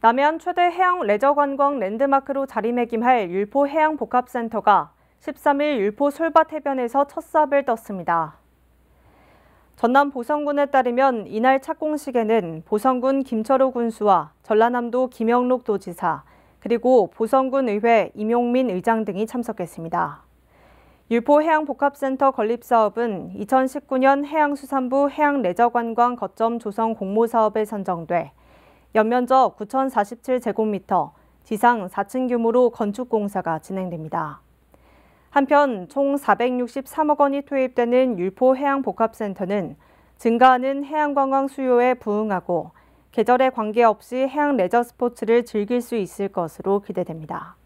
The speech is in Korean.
남해안 최대 해양 레저 관광 랜드마크로 자리매김할 율포 해양 복합센터가 13일 율포 솔밭 해변에서 첫 삽을 떴습니다. 전남 보성군에 따르면 이날 착공식에는 보성군 김철호 군수와 전라남도 김영록 도지사, 그리고 보성군 의회 임용민 의장 등이 참석했습니다. 율포해양복합센터 건립사업은 2019년 해양수산부 해양레저관광 거점 조성 공모사업에 선정돼 연면적 9,047제곱미터, 지상 4층 규모로 건축공사가 진행됩니다. 한편 총 463억 원이 투입되는 율포해양복합센터는 증가하는 해양관광 수요에 부응하고 계절에 관계없이 해양 레저 스포츠를 즐길 수 있을 것으로 기대됩니다.